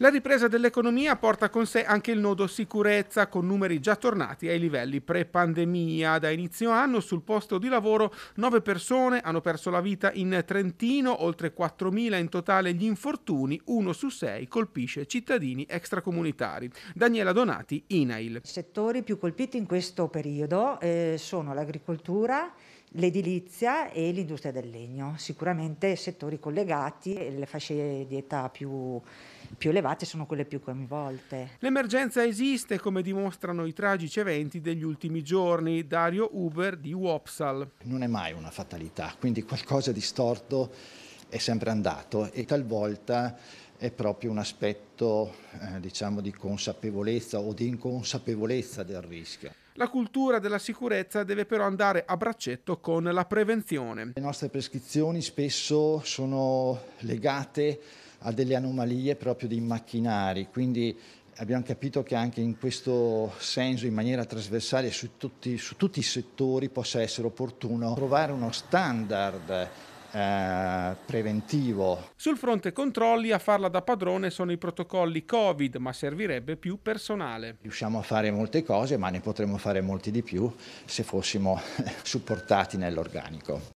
La ripresa dell'economia porta con sé anche il nodo sicurezza, con numeri già tornati ai livelli pre-pandemia. Da inizio anno sul posto di lavoro 9 persone hanno perso la vita in Trentino, oltre 4.000 in totale gli infortuni, uno su sei colpisce cittadini extracomunitari. Daniela Donati, INAIL. I settori più colpiti in questo periodo eh, sono l'agricoltura, l'edilizia e l'industria del legno, sicuramente settori collegati e le fasce di età più, più elevate sono quelle più coinvolte. L'emergenza esiste come dimostrano i tragici eventi degli ultimi giorni. Dario Uber di Wopsal. Non è mai una fatalità, quindi qualcosa di storto è sempre andato e talvolta è proprio un aspetto eh, diciamo di consapevolezza o di inconsapevolezza del rischio. La cultura della sicurezza deve però andare a braccetto con la prevenzione. Le nostre prescrizioni spesso sono legate a delle anomalie proprio dei macchinari, quindi abbiamo capito che anche in questo senso, in maniera trasversale, su tutti, su tutti i settori possa essere opportuno trovare uno standard eh, preventivo. Sul fronte controlli a farla da padrone sono i protocolli Covid, ma servirebbe più personale. Riusciamo a fare molte cose, ma ne potremmo fare molti di più se fossimo supportati nell'organico.